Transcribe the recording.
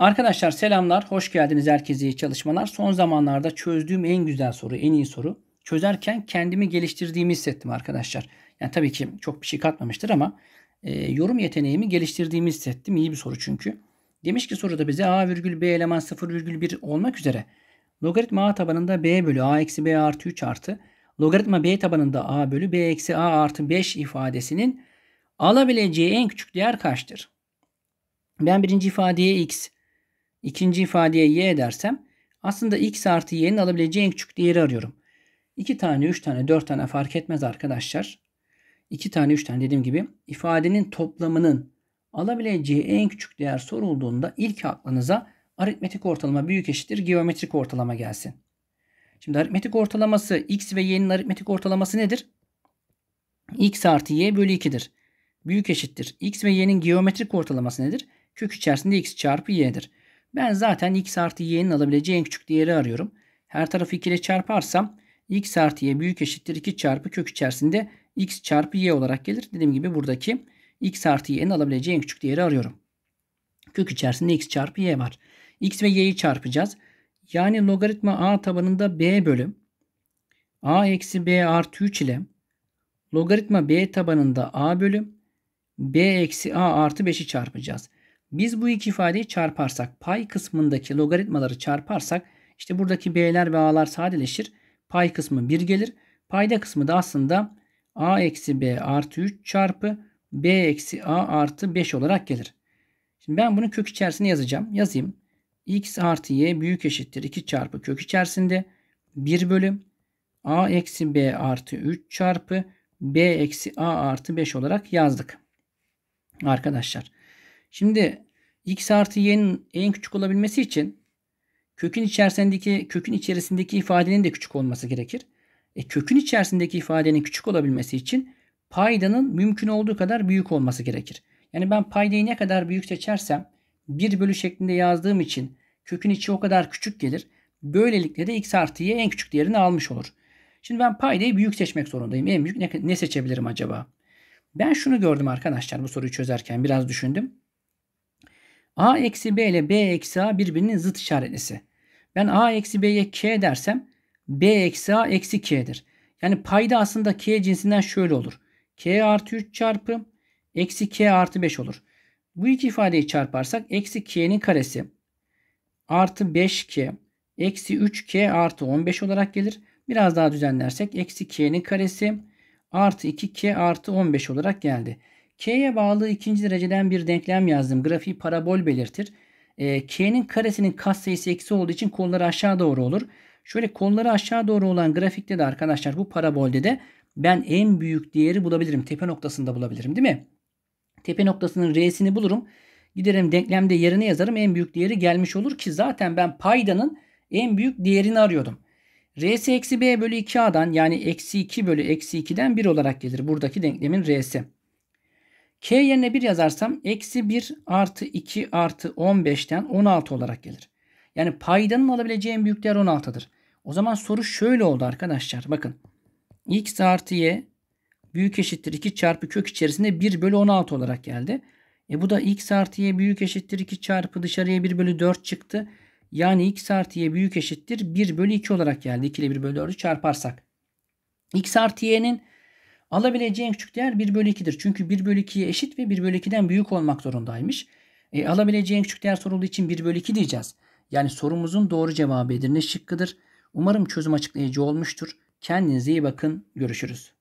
Arkadaşlar selamlar, hoş geldiniz herkese iyi çalışmalar. Son zamanlarda çözdüğüm en güzel soru, en iyi soru. Çözerken kendimi geliştirdiğimi hissettim arkadaşlar. Yani tabii ki çok bir şey katmamıştır ama e, yorum yeteneğimi geliştirdiğimi hissettim. İyi bir soru çünkü. Demiş ki soruda bize a virgül b eleman virgül 0,1 olmak üzere logaritma a tabanında b bölü a eksi b artı 3 artı logaritma b tabanında a bölü b eksi a artı 5 ifadesinin alabileceği en küçük değer kaçtır? Ben birinci ifadeye x, İkinci ifadeye y dersem aslında x artı y'nin alabileceği en küçük değeri arıyorum. 2 tane, 3 tane, 4 tane fark etmez arkadaşlar. 2 tane, 3 tane dediğim gibi ifadenin toplamının alabileceği en küçük değer sorulduğunda ilk aklınıza aritmetik ortalama büyük eşittir geometrik ortalama gelsin. Şimdi aritmetik ortalaması x ve y'nin aritmetik ortalaması nedir? x artı y bölü 2'dir. Büyük eşittir. x ve y'nin geometrik ortalaması nedir? Kök içerisinde x çarpı y'dir. Ben zaten x artı y'nin alabileceği en küçük değeri arıyorum. Her tarafı 2 ile çarparsam x artı y büyük eşittir 2 çarpı kök içerisinde x çarpı y olarak gelir. Dediğim gibi buradaki x artı y'nin alabileceği en küçük değeri arıyorum. Kök içerisinde x çarpı y var. x ve y'yi çarpacağız. Yani logaritma a tabanında b bölü a eksi b artı 3 ile logaritma b tabanında a bölü b eksi a artı 5'i çarpacağız. Biz bu iki ifadeyi çarparsak pay kısmındaki logaritmaları çarparsak işte buradaki b'ler ve a'lar sadeleşir. Pay kısmı 1 gelir. Payda kısmı da aslında a eksi b artı 3 çarpı b eksi a artı 5 olarak gelir. Şimdi ben bunu kök içerisine yazacağım. Yazayım. x artı y büyük eşittir 2 çarpı kök içerisinde 1 bölüm a eksi b artı 3 çarpı b eksi a artı 5 olarak yazdık. Arkadaşlar Şimdi x artı y'nin en küçük olabilmesi için kökün içerisindeki kökün içerisindeki ifadenin de küçük olması gerekir. E, kökün içerisindeki ifadenin küçük olabilmesi için paydanın mümkün olduğu kadar büyük olması gerekir. Yani ben paydayı ne kadar büyük seçersem 1 bölü şeklinde yazdığım için kökün içi o kadar küçük gelir. Böylelikle de x artı y en küçük değerini almış olur. Şimdi ben paydayı büyük seçmek zorundayım. En büyük ne, ne seçebilirim acaba? Ben şunu gördüm arkadaşlar bu soruyu çözerken biraz düşündüm. A eksi B ile B eksi A birbirinin zıt işaretlisi. Ben A eksi B'ye K dersem B eksi A eksi K'dir. Yani payda aslında K cinsinden şöyle olur. K artı 3 çarpı eksi K artı 5 olur. Bu iki ifadeyi çarparsak eksi K'nin karesi artı 5K eksi 3K artı 15 olarak gelir. Biraz daha düzenlersek eksi K'nin karesi artı 2K artı 15 olarak geldi. K'ye bağlı ikinci dereceden bir denklem yazdım. Grafiği parabol belirtir. Ee, K'nin karesinin katsayısı eksi olduğu için kolları aşağı doğru olur. Şöyle kolları aşağı doğru olan grafikte de arkadaşlar bu parabolde de ben en büyük değeri bulabilirim. Tepe noktasında bulabilirim değil mi? Tepe noktasının R'sini bulurum. Giderim denklemde yerine yazarım. En büyük değeri gelmiş olur ki zaten ben paydanın en büyük değerini arıyordum. R'si eksi B bölü 2A'dan yani eksi 2 bölü eksi 2'den 1 olarak gelir. Buradaki denklemin R'si. K yerine 1 yazarsam eksi 1 artı 2 artı 15'ten 16 olarak gelir. Yani paydanın alabileceğim büyük değer 16'dır. O zaman soru şöyle oldu arkadaşlar. Bakın x artı y büyük eşittir 2 çarpı kök içerisinde 1 bölü 16 olarak geldi. E bu da x artı y büyük eşittir 2 çarpı dışarıya 1 bölü 4 çıktı. Yani x artı y büyük eşittir 1 bölü 2 olarak geldi. 2 ile 1 bölü 4'ü çarparsak. x artı y'nin Alabileceği en küçük değer 1 bölü 2'dir. Çünkü 1 bölü 2'ye eşit ve 1 bölü 2'den büyük olmak zorundaymış. E, alabileceği en küçük değer sorulduğu için 1 bölü 2 diyeceğiz. Yani sorumuzun doğru cevabı Edirne şıkkıdır. Umarım çözüm açıklayıcı olmuştur. Kendinize iyi bakın. Görüşürüz.